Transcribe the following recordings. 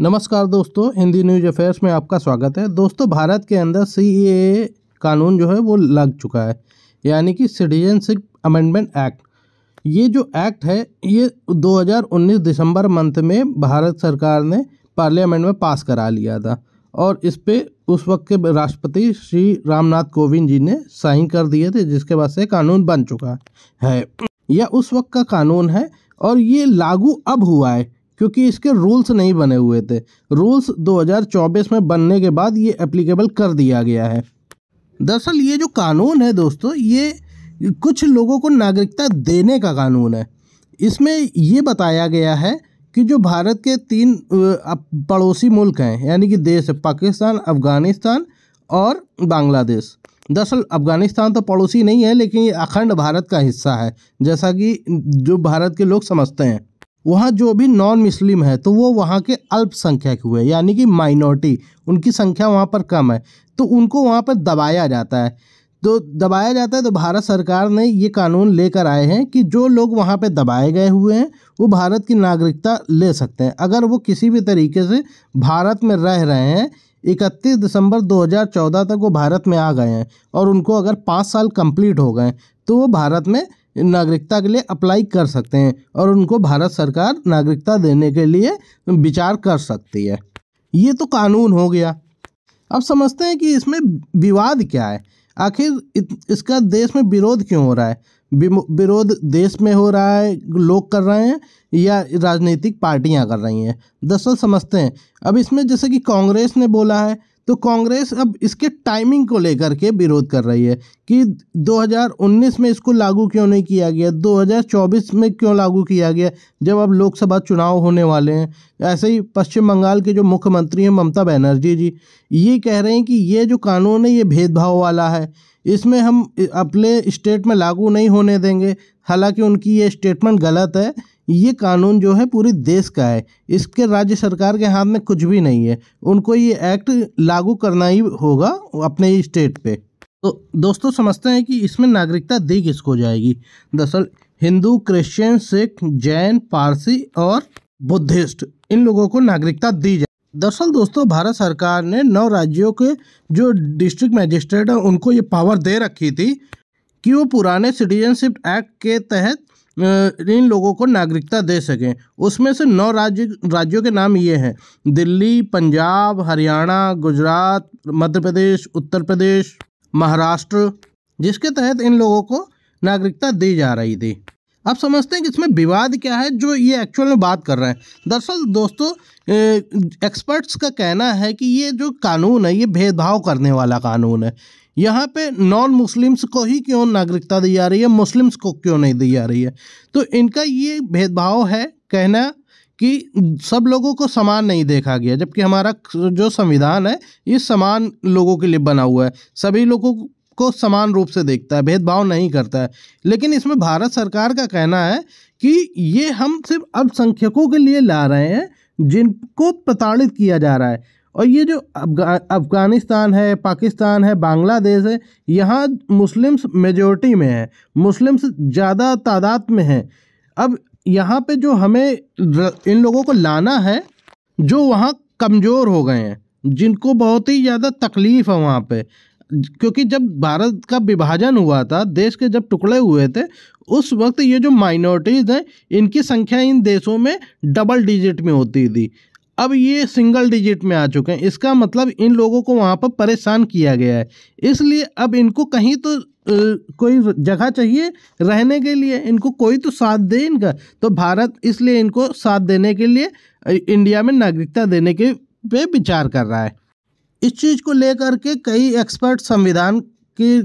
नमस्कार दोस्तों Hindi news affairs में आपका स्वागत है दोस्तों भारत के अंदर सी e कानून जो है वो लग चुका है यानी कि सिटीजनशिप अमेंडमेंट एक्ट ये जो एक्ट है ये 2019 दिसंबर मंथ में भारत सरकार ने पार्लियामेंट में पास करा लिया था और इस पर उस वक्त के राष्ट्रपति श्री रामनाथ कोविंद जी ने साइन कर दिए थे जिसके बाद से कानून बन चुका है यह उस वक्त का कानून है और ये लागू अब हुआ है क्योंकि इसके रूल्स नहीं बने हुए थे रूल्स 2024 में बनने के बाद ये एप्लीकेबल कर दिया गया है दरअसल ये जो कानून है दोस्तों ये कुछ लोगों को नागरिकता देने का कानून है इसमें ये बताया गया है कि जो भारत के तीन पड़ोसी मुल्क हैं यानी कि देश है पाकिस्तान अफ़गानिस्तान और बांग्लादेश दरअसल अफ़गानिस्तान तो पड़ोसी नहीं है लेकिन ये अखंड भारत का हिस्सा है जैसा कि जो भारत के लोग समझते हैं वहाँ जो भी नॉन मुस्लिम है तो वो वहाँ के अल्पसंख्यक हुए यानी कि माइनॉरिटी उनकी संख्या वहाँ पर कम है तो उनको वहाँ पर दबाया जाता है तो दबाया जाता है तो भारत सरकार ने ये कानून लेकर आए हैं कि जो लोग वहाँ पे दबाए गए हुए हैं वो भारत की नागरिकता ले सकते हैं अगर वो किसी भी तरीके से भारत में रह रहे हैं इकतीस दिसंबर 2014 तक वो भारत में आ गए हैं और उनको अगर पाँच साल कंप्लीट हो गए तो वो भारत में नागरिकता के लिए अप्लाई कर सकते हैं और उनको भारत सरकार नागरिकता देने के लिए विचार कर सकती है ये तो कानून हो गया अब समझते हैं कि इसमें विवाद क्या है आखिर इसका देश में विरोध क्यों हो रहा है विरोध देश में हो रहा है लोग कर रहे हैं या राजनीतिक पार्टियां कर रही हैं दरअसल समझते हैं अब इसमें जैसे कि कांग्रेस ने बोला है तो कांग्रेस अब इसके टाइमिंग को लेकर के विरोध कर रही है कि 2019 में इसको लागू क्यों नहीं किया गया 2024 में क्यों लागू किया गया जब अब लोकसभा चुनाव होने वाले हैं ऐसे ही पश्चिम बंगाल के जो मुख्यमंत्री हैं ममता बनर्जी जी ये कह रहे हैं कि ये जो कानून है ये भेदभाव वाला है इसमें हम अपने स्टेट में लागू नहीं होने देंगे हालांकि उनकी ये स्टेटमेंट गलत है ये कानून जो है पूरे देश का है इसके राज्य सरकार के हाथ में कुछ भी नहीं है उनको ये एक्ट लागू करना ही होगा अपने ही स्टेट पे तो दोस्तों समझते हैं कि इसमें नागरिकता दी किसको जाएगी दरअसल हिंदू क्रिश्चियन सिख जैन पारसी और बुद्धिस्ट इन लोगों को नागरिकता दी जाए दरअसल दोस्तों भारत सरकार ने नौ राज्यों के जो डिस्ट्रिक्ट मजिस्ट्रेट हैं उनको ये पावर दे रखी थी कि वो पुराने सिटीजनशिप एक्ट के तहत इन लोगों को नागरिकता दे सकें उसमें से नौ राज्य राज्यों के नाम ये हैं दिल्ली पंजाब हरियाणा गुजरात मध्य प्रदेश उत्तर प्रदेश महाराष्ट्र जिसके तहत इन लोगों को नागरिकता दी जा रही थी अब समझते हैं कि इसमें विवाद क्या है जो ये एक्चुअल में बात कर रहे हैं दरअसल दोस्तों एक्सपर्ट्स का कहना है कि ये जो कानून है ये भेदभाव करने वाला कानून है यहाँ पे नॉन मुस्लिम्स को ही क्यों नागरिकता दी जा रही है मुस्लिम्स को क्यों नहीं दी जा रही है तो इनका ये भेदभाव है कहना कि सब लोगों को समान नहीं देखा गया जबकि हमारा जो संविधान है ये समान लोगों के लिए बना हुआ है सभी लोगों को समान रूप से देखता है भेदभाव नहीं करता है लेकिन इसमें भारत सरकार का कहना है कि ये हम सिर्फ अल्पसंख्यकों के लिए ला रहे हैं जिनको प्रताड़ित किया जा रहा है और ये जो अफगा अफ़गानिस्तान है पाकिस्तान है बांग्लादेश है यहाँ मुस्लिम्स मेजोरिटी में है मुस्लिम्स ज़्यादा तादाद में हैं अब यहाँ पे जो हमें इन लोगों को लाना है जो वहाँ कमज़ोर हो गए हैं जिनको बहुत ही ज़्यादा तकलीफ़ है वहाँ पे क्योंकि जब भारत का विभाजन हुआ था देश के जब टुकड़े हुए थे उस वक्त ये जो माइनॉरिटीज़ हैं इनकी संख्या इन देशों में डबल डिजिट में होती थी अब ये सिंगल डिजिट में आ चुके हैं इसका मतलब इन लोगों को वहाँ पर परेशान किया गया है इसलिए अब इनको कहीं तो कोई जगह चाहिए रहने के लिए इनको कोई तो साथ दे इनका तो भारत इसलिए इनको साथ देने के लिए इंडिया में नागरिकता देने के पे विचार कर रहा है इस चीज़ को लेकर के कई एक्सपर्ट संविधान के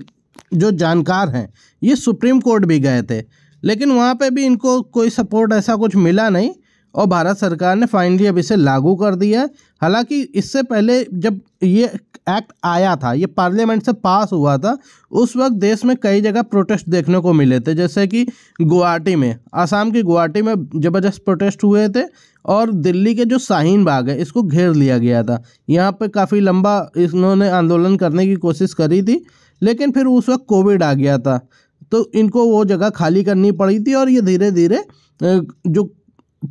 जो जानकार हैं ये सुप्रीम कोर्ट भी गए थे लेकिन वहाँ पे भी इनको कोई सपोर्ट ऐसा कुछ मिला नहीं और भारत सरकार ने फाइनली अब इसे लागू कर दिया है हालांकि इससे पहले जब ये एक्ट आया था ये पार्लियामेंट से पास हुआ था उस वक्त देश में कई जगह प्रोटेस्ट देखने को मिले थे जैसे कि गुवाहाटी में आसाम की गुवाहाटी में ज़बरदस्त प्रोटेस्ट हुए थे और दिल्ली के जो शाहीन बाग है इसको घेर लिया गया था यहाँ पर काफ़ी लंबा इन्होंने आंदोलन करने की कोशिश करी थी लेकिन फिर उस वक्त कोविड आ गया था तो इनको वो जगह खाली करनी पड़ी थी और ये धीरे धीरे जो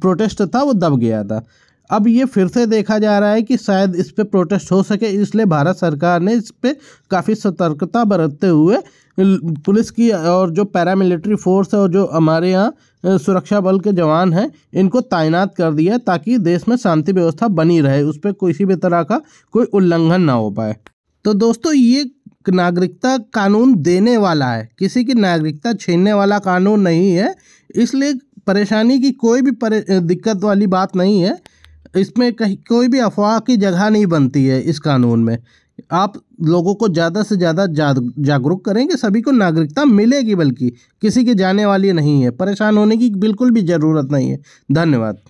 प्रोटेस्ट था वो दब गया था अब ये फिर से देखा जा रहा है कि शायद इस पर प्रोटेस्ट हो सके इसलिए भारत सरकार ने इस पर काफ़ी सतर्कता बरतते हुए पुलिस की और जो पैरामिलिट्री फोर्स है और जो हमारे यहाँ सुरक्षा बल के जवान हैं इनको तैनात कर दिया है ताकि देश में शांति व्यवस्था बनी रहे उस पर किसी भी तरह का कोई उल्लंघन ना हो पाए तो दोस्तों ये नागरिकता कानून देने वाला है किसी की नागरिकता छीनने वाला कानून नहीं है इसलिए परेशानी की कोई भी परे दिक्कत वाली बात नहीं है इसमें कहीं कोई भी अफवाह की जगह नहीं बनती है इस कानून में आप लोगों को ज़्यादा से ज़्यादा जागरूक करेंगे सभी को नागरिकता मिलेगी बल्कि किसी के जाने वाली नहीं है परेशान होने की बिल्कुल भी ज़रूरत नहीं है धन्यवाद